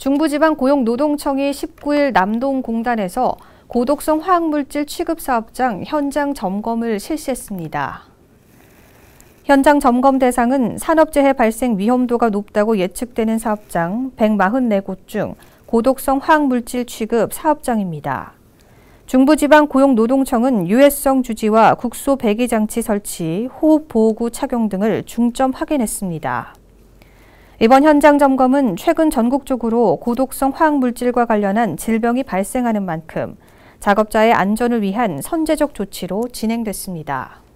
중부지방 고용노동청이 19일 남동공단에서 고독성 화학물질 취급사업장 현장 점검을 실시했습니다. 현장 점검 대상은 산업재해 발생 위험도가 높다고 예측되는 사업장 144곳 중 고독성 화학물질 취급 사업장입니다. 중부지방 고용노동청은 유해성 주지와 국소 배기장치 설치, 호흡보호구 착용 등을 중점 확인했습니다. 이번 현장 점검은 최근 전국적으로 고독성 화학물질과 관련한 질병이 발생하는 만큼 작업자의 안전을 위한 선제적 조치로 진행됐습니다.